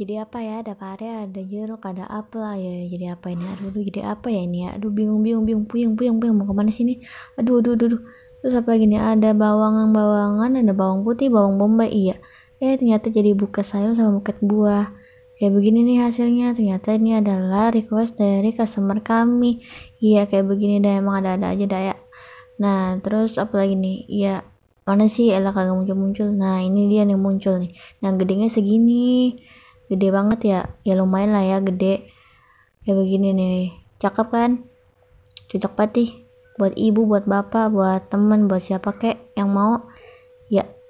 jadi apa ya ada pare ada jeruk ada apel ya jadi apa ini aduh, aduh jadi apa ya ini aduh bingung bingung bingung puyeng puyeng puyeng mau kemana sini aduh aduh aduh, aduh. terus apa lagi nih ada bawang bawangan ada bawang putih bawang bombay iya eh ternyata jadi buket sayur sama buket buah kayak begini nih hasilnya ternyata ini adalah request dari customer kami iya kayak begini dah emang ada ada aja dah ya nah terus apa lagi nih iya mana sih Ella kagak muncul-muncul nah ini dia nih muncul nih yang gedenya segini gede banget ya ya lumayan lah ya gede kayak begini nih cakep kan cocok patih buat ibu buat bapak buat temen buat siapa kek yang mau ya